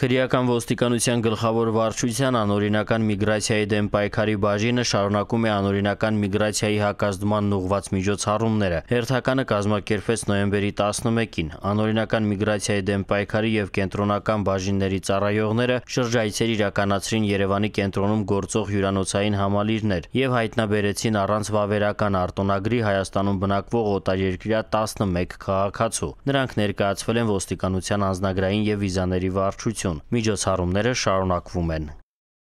Քրեական ոստիկանության գլխավոր վարչության անօրինական միգրացիայի դեմ պայքարի բաժինը շարունակում է անօրինական միգրացիայի հակազդման ուղված միջոցառումները։ Հերթականը կազմակերպվեց նոյեմբերի 11-ին։ Անօրինական միգրացիայի դեմ պայքարի եւ կենտրոնական բաժինների ծառայողները շրջայցեր իրականացրին Երևանի կենտրոնում գործող հյուրանոցային համալիրներ եւ հայտնաբերեցին առանց վավերական արտոնագրի Հայաստանում բնակվող օտարերկրյա 11 քաղաքացու։ Նրանք ներկայացվել են ոստիկանության անձնագրային եւ վիզաների վարչություն Միջոցառումները շարունակվում են